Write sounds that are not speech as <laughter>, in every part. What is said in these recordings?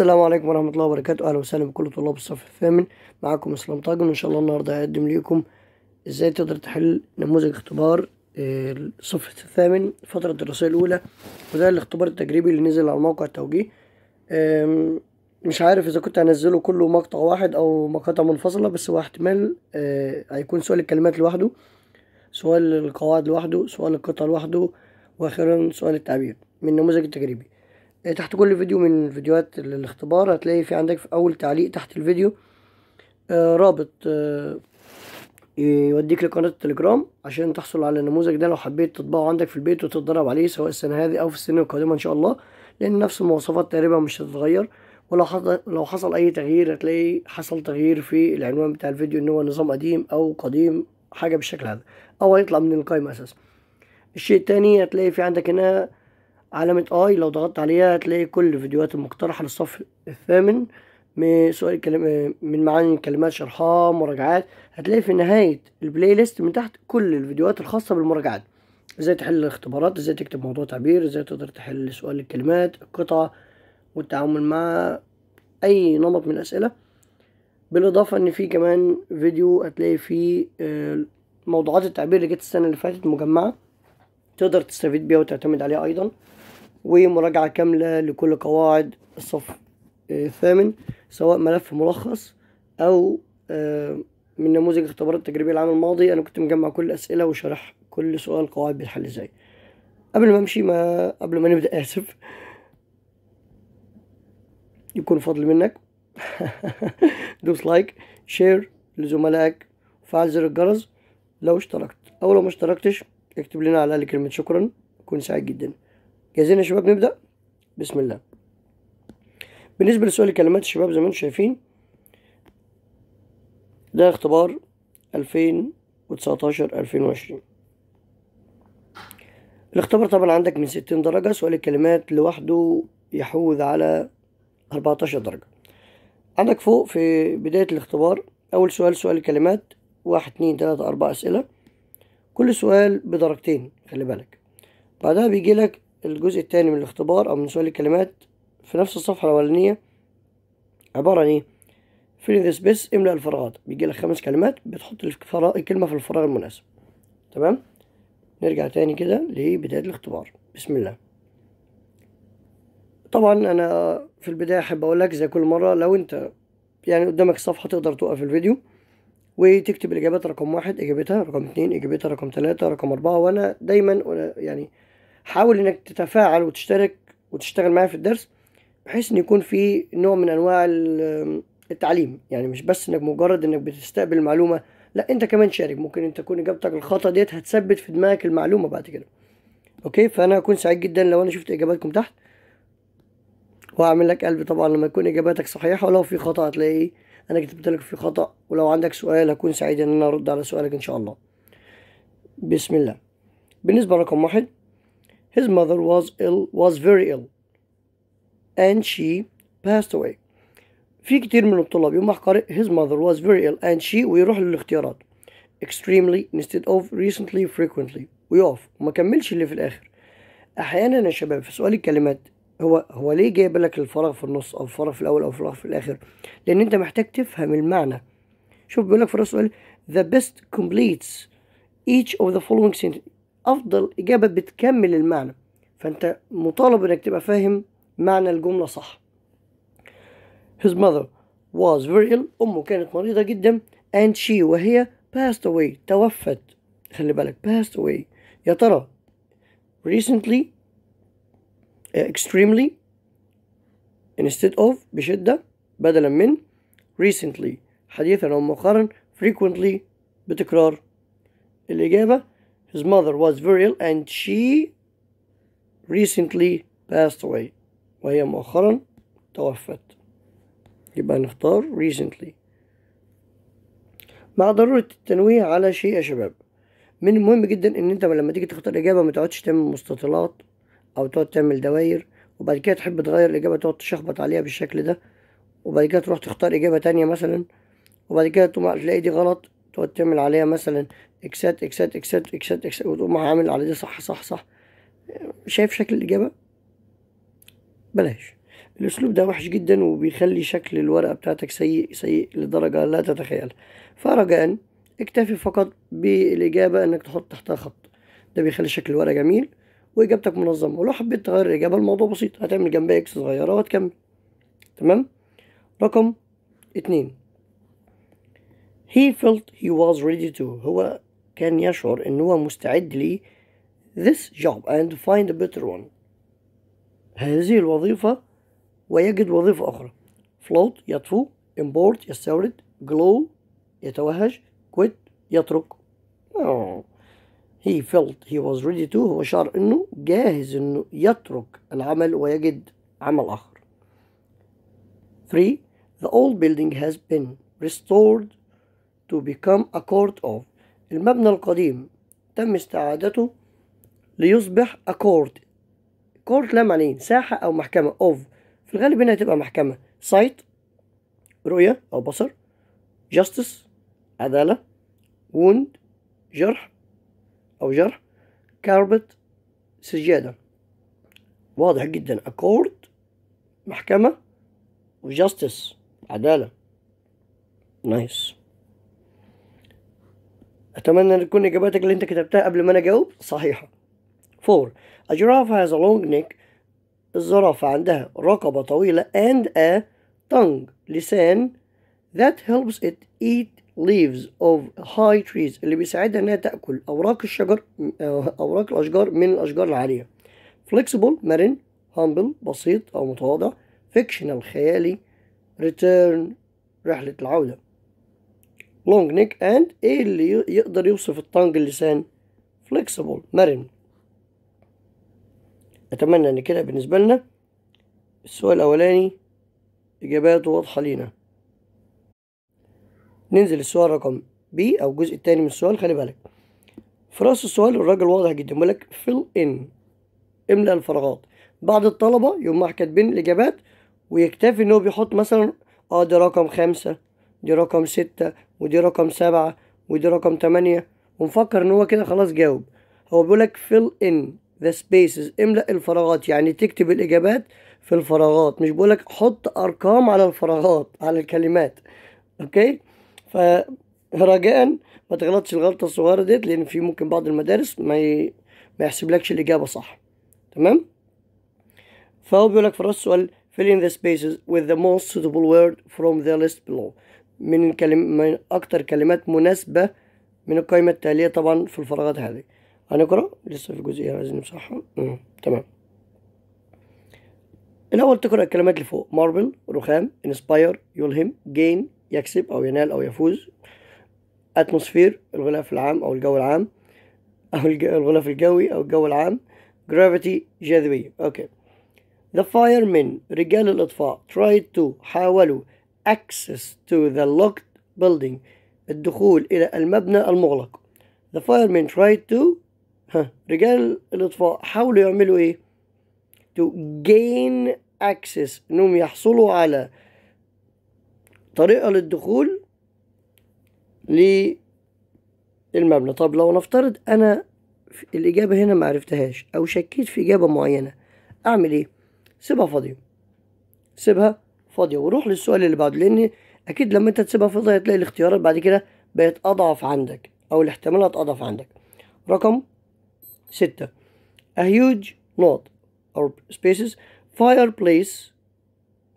السلام عليكم ورحمة الله وبركاته أهلا وسهلا بكل طلاب الصف الثامن معاكم إسلام طاجن إن شاء الله النهاردة هقدم ليكم إزاي تقدر تحل نموذج اختبار آه، الصف الثامن الفترة الدراسية الأولى وده الاختبار التجريبي اللي نزل على موقع التوجيه مش عارف إذا كنت هنزله كله مقطع واحد أو مقاطع منفصلة بس هو احتمال آه، هيكون سؤال الكلمات لوحده سؤال القواعد لوحده سؤال القطع لوحده وأخيرا سؤال التعبير من النموذج التجريبي تحت كل فيديو من فيديوهات الاختبار هتلاقي في عندك في اول تعليق تحت الفيديو آه، رابط آه، يوديك لقناة التليجرام عشان تحصل على النموذج ده لو حبيت تطبعه عندك في البيت وتتدرب عليه سواء السنة هذه أو في السنة القادمة إن شاء الله لأن نفس المواصفات تقريبا مش هتتغير ولو لو حصل أي تغيير هتلاقي حصل تغيير في العنوان بتاع الفيديو إن هو نظام قديم أو قديم حاجة بالشكل هذا أو هيطلع من القائمة أساسا الشيء التاني هتلاقي في عندك هنا علامة اي لو ضغطت عليها هتلاقي كل الفيديوهات المقترحة للصف الثامن من سؤال كلام من معاني الكلمات شرحها مراجعات هتلاقي في نهاية البلاي ليست من تحت كل الفيديوهات الخاصة بالمراجعات ازاي تحل الاختبارات ازاي تكتب موضوع تعبير ازاي تقدر تحل سؤال الكلمات القطع والتعامل مع اي نمط من الاسئلة بالاضافة ان في كمان فيديو هتلاقي فيه آه، موضوعات التعبير اللي جت السنة اللي فاتت مجمعة تقدر تستفيد بيها وتعتمد عليها ايضا ومراجعة كاملة لكل قواعد الصف الثامن آه، سواء ملف ملخص أو آه، من نموذج اختبارات التجريبية العام الماضي أنا كنت مجمع كل الأسئلة وشارح كل سؤال قواعد بيتحل ازاي قبل ما أمشي ما قبل ما نبدأ آسف يكون فضل منك <laughs> دوس لايك شير لزملائك وفعل زر الجرس لو اشتركت أو لو ما اشتركتش اكتب لنا على الأقل كلمة شكرا أكون سعيد جدا جاهزين يا شباب نبدأ بسم الله بالنسبة لسؤال كلمات الشباب زي ما انتم شايفين ده اختبار ألفين وتسعتاشر ألفين وعشرين الاختبار طبعا عندك من ستين درجة سؤال الكلمات لوحده يحوذ على أربعتاشر درجة عندك فوق في بداية الاختبار أول سؤال سؤال الكلمات واحد اتنين تلاتة أربعة أسئلة كل سؤال بدرجتين خلي بالك بعدها بيجي لك الجزء الثاني من الاختبار أو من سؤال الكلمات في نفس الصفحة الأولانية عبارة عن إيه؟ fill ذا سبيس املأ الفراغات بيجي لك خمس كلمات بتحط الكلمة في الفراغ المناسب تمام؟ نرجع تاني كده لبداية الاختبار بسم الله طبعا أنا في البداية أحب أقول لك زي كل مرة لو أنت يعني قدامك صفحة تقدر توقف الفيديو وتكتب الإجابات رقم واحد إجابتها رقم اتنين إجابتها رقم تلاتة رقم أربعة وأنا دايما يعني حاول انك تتفاعل وتشترك وتشتغل معايا في الدرس بحيث ان يكون في نوع من انواع التعليم يعني مش بس انك مجرد انك بتستقبل المعلومه لا انت كمان شارك ممكن انت تكون اجابتك الخطا ديت هتثبت في دماغك المعلومه بعد كده اوكي فانا هكون سعيد جدا لو انا شفت اجاباتكم تحت وهعمل لك قلب طبعا لما تكون اجاباتك صحيحه ولو في خطا هتلاقي انا كتبت لك في خطا ولو عندك سؤال هكون سعيد ان انا ارد على سؤالك ان شاء الله بسم الله بالنسبه لرقم واحد His mother was ill, was very ill and she passed away. في كتير من الطلاب يوم قارئ his mother was very ill and she ويروح للاختيارات extremely instead of recently frequently ويقف وما كملش اللي في الآخر. أحيانا يا شباب في سؤال الكلمات هو هو ليه جايب لك الفراغ في النص أو الفراغ في الأول أو الفراغ في الآخر؟ لأن أنت محتاج تفهم المعنى. شوف بيقول لك في السؤال the best completes each of the following sentences أفضل إجابة بتكمل المعنى فأنت مطالب إنك تبقى فاهم معنى الجملة صح His mother was very ill أمه كانت مريضة جدا and she وهي passed away توفت خلي بالك passed away يا ترى recently extremely instead of بشدة بدلا من recently حديثا أو مؤخرا frequently بتكرار الإجابة His mother was very ill and she recently passed away وهي مؤخرا توفت يبقى نختار recently مع ضرورة التنويه على شيء يا شباب من المهم جدا ان انت لما تيجي تختار اجابة ما تقعدش تعمل مستطيلات او تقعد تعمل دواير وبعد كده تحب تغير الاجابة تقعد تشخبط عليها بالشكل ده وبعد كده تروح تختار اجابة تانية مثلا وبعد كده تقوم تلاقي دي غلط تقعد تعمل عليها مثلا اكسات اكسات اكسات اكسات اكسات وتقوم عامل على دي صح صح صح شايف شكل الاجابه بلاش الاسلوب ده وحش جدا وبيخلي شكل الورقه بتاعتك سيء سيء لدرجه لا تتخيل فرجاء اكتفي فقط بالاجابه انك تحط تحتها خط ده بيخلي شكل الورقه جميل واجابتك منظمه ولو حبيت تغير الاجابه الموضوع بسيط هتعمل جنبها اكس صغيره وهتكمل تمام رقم اتنين He felt he was ready to هو كان يشعر ان هو مستعد لي this job and find a better one هذه الوظيفة ويجد وظيفة أخرى float يطفو import يستورد glow يتوهج quit يترك oh. he felt he was ready to هو شعر انه جاهز انه يترك العمل ويجد عمل آخر 3 the old building has been restored to become a court of المبنى القديم تم استعادته ليصبح a court court لا معنيين إيه؟ ساحة أو محكمة of في الغالب هنا هتبقى محكمة sight رؤية أو بصر justice عدالة wound جرح أو جرح carpet سجادة واضح جدا a court محكمة justice عدالة نايس nice. أتمنى أن تكون إجاباتك اللي أنت كتبتها قبل ما أنا أجاوب صحيحة. 4. A giraffe has a long neck. الزرافة عندها رقبة طويلة and a tongue لسان that helps it eat leaves of high trees اللي بيساعدها إنها تأكل أوراق الشجر أوراق الأشجار من الأشجار العالية. flexible مرن humble بسيط أو متواضع fictional خيالي return رحلة العودة. لونج نيك اند ايه اللي يقدر يوصف الطنج اللسان فليكسيبل مرن اتمنى ان كده بالنسبه لنا السؤال الاولاني اجاباته واضحه لينا ننزل السؤال رقم بي او الجزء الثاني من السؤال خلي بالك في راس السؤال الراجل واضح جدا بيقول لك فيل ان املأ الفراغات بعض الطلبة يقوم ما كاتبين الإجابات ويكتفي إن هو بيحط مثلا اه دي رقم خمسة دي رقم ستة ودي رقم سبعة ودي رقم تمانية ونفكر ان هو كده خلاص جاوب هو بيقولك fill in the spaces املأ الفراغات يعني تكتب الإجابات في الفراغات مش بيقولك حط أرقام على الفراغات على الكلمات أوكي فرجاء ما تغلطش الغلطة الصغيرة ديت لأن في ممكن بعض المدارس ما ي... ما يحسبلكش الإجابة صح تمام فهو بيقولك في الرأس السؤال fill in the spaces with the most suitable word from the list below من الكلم من أكتر كلمات مناسبة من القائمة التالية طبعا في الفراغات هذه هنقرأ لسه في جزئية عايزين نمسحها تمام الأول تقرأ الكلمات اللي فوق ماربل رخام انسباير يلهم جين يكسب أو ينال أو يفوز اتموسفير الغلاف العام أو الجو العام أو الغلاف الجوي أو الجو العام جرافيتي جاذبية أوكي ذا فاير من رجال الإطفاء تراي تو حاولوا access to the locked building الدخول إلى المبنى المغلق the firemen tried to ها رجال الإطفاء حاولوا يعملوا إيه to gain access إنهم يحصلوا على طريقة للدخول للمبنى طب لو نفترض أنا الإجابة هنا معرفتهاش أو شكيت في إجابة معينة أعمل إيه سيبها فاضية سيبها فاضيه وروح للسؤال اللي بعده لان اكيد لما انت تسيبها فاضيه هتلاقي الاختيارات بعد كده بقت اضعف عندك او الاحتمالات اضعف عندك رقم ستة a huge not or spaces fireplace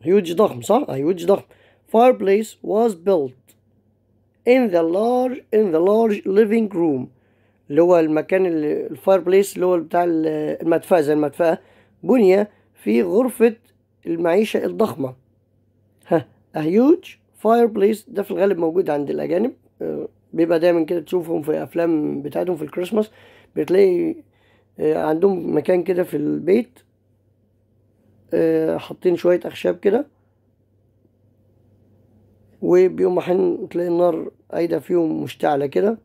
huge ضخم صح a huge ضخم fireplace was built in the large in the large living room اللي هو المكان اللي الفاير بليس اللي هو بتاع المدفأة زي المدفأة بني في غرفة المعيشة الضخمة ها a huge fireplace ده في الغالب موجود عند الأجانب آه، بيبقى دايما كده تشوفهم في أفلام بتاعتهم في الكريسماس بتلاقي آه، عندهم مكان كده في البيت آه، حاطين شوية أخشاب كده وبيوم حين تلاقي النار قايدة فيهم مشتعلة كده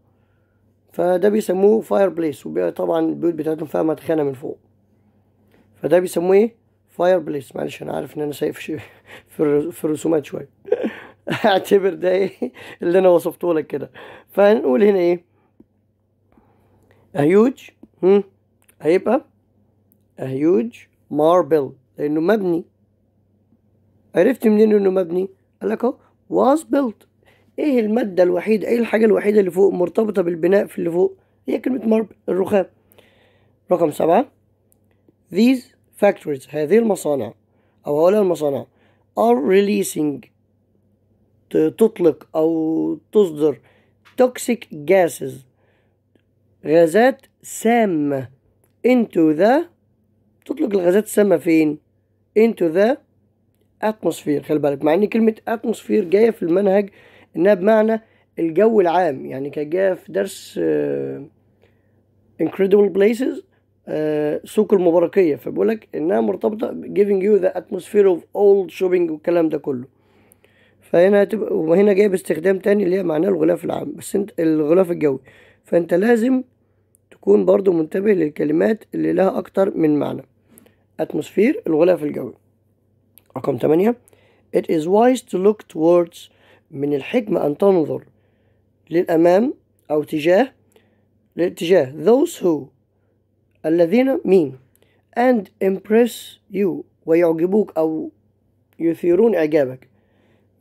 فده بيسموه فاير بليس وطبعا البيوت بتاعتهم فيها متخانة من فوق فده بيسموه ايه فاير بليس معلش انا عارف ان انا سايق في في الرسومات شويه <laughs> اعتبر ده ايه اللي انا وصفته لك كده فهنقول هنا ايه هيوج هيبقى اهيوج ماربل لانه مبني عرفت منين انه مبني قال لك اهو واز بيلت ايه الماده الوحيده ايه الحاجه الوحيده اللي فوق مرتبطه بالبناء في اللي فوق هي كلمه ماربل الرخام رقم سبعة these factories هذه المصانع أو هؤلاء المصانع are releasing تطلق أو تصدر toxic gases غازات سامة into the تطلق الغازات السامة فين into the atmosphere خلي بالك مع ان كلمة atmosphere جاية في المنهج انها بمعنى الجو العام يعني كان جاية في درس uh, incredible places آه، سوق المباركيه فبيقول لك انها مرتبطه giving you the atmosphere of old shopping والكلام ده كله فهنا هتبقى وهنا جاي باستخدام تاني اللي هي معناه الغلاف العام بس انت الغلاف الجوي فانت لازم تكون برضو منتبه للكلمات اللي لها اكتر من معنى atmosphere الغلاف الجوي رقم 8 It is wise to look towards من الحكمة أن تنظر للأمام أو تجاه للاتجاه those who الذين مين and impress you ويعجبوك أو يثيرون إعجابك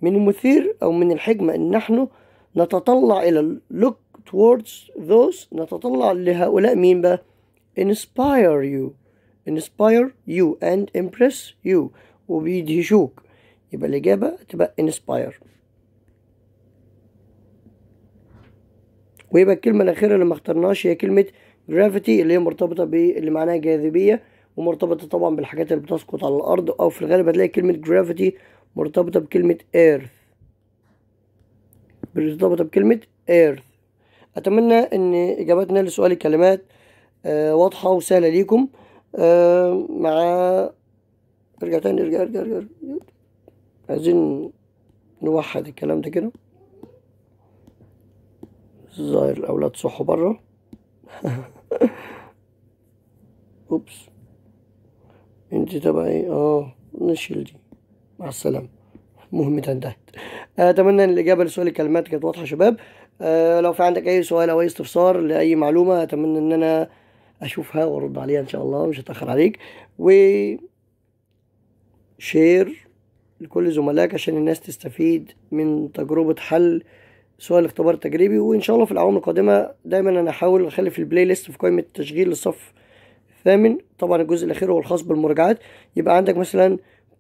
من المثير أو من الحكمة أن نحن نتطلع إلى look towards those نتطلع لهؤلاء مين بقى inspire you inspire you and impress you وبيدهشوك يبقى الإجابة تبقى inspire ويبقى الكلمة الأخيرة اللي ما اخترناهاش هي كلمة جرافيتي اللي هي مرتبطة باللي معناها جاذبية ومرتبطة طبعا بالحاجات اللي بتسقط على الأرض أو في الغالب هتلاقي كلمة جرافيتي مرتبطة بكلمة ايرث مرتبطة بكلمة ايرث أتمنى إن إجاباتنا لسؤال الكلمات آه واضحة وسهلة ليكم آه مع ارجع تاني ارجع ارجع ارجع, أرجع. عايزين نوحد الكلام ده كده ظاهر الأولاد صحوا بره <laughs> اوبس انت تبعي ايه اه نشيل دي مع السلامه مهمتها انتهت آه، اتمنى ان الاجابه لسؤال الكلمات كانت واضحه يا شباب أه لو في عندك اي سؤال او اي استفسار لاي معلومه اتمنى ان انا اشوفها وارد عليها ان شاء الله مش هتاخر عليك و شير لكل زملائك عشان الناس تستفيد من تجربه حل سواء الاختبار التجريبي وان شاء الله في الاعوام القادمه دايما انا هحاول اخلي في البلاي ليست في قائمه التشغيل للصف الثامن طبعا الجزء الاخير هو الخاص بالمراجعات يبقى عندك مثلا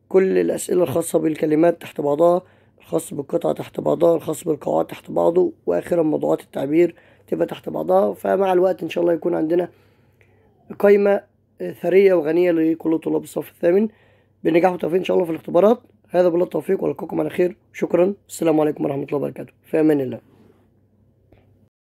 كل الاسئله الخاصه بالكلمات تحت بعضها الخاص بالقطعه تحت بعضها الخاص بالقواعد تحت بعضه واخيرا موضوعات التعبير تبقى تحت بعضها فمع الوقت ان شاء الله يكون عندنا قائمه ثريه وغنيه لكل طلاب الصف الثامن بنجاح وتوفيق ان شاء الله في الاختبارات هذا بالله التوفيق ولقاكم على خير شكرا السلام عليكم ورحمة الله وبركاته في أمان الله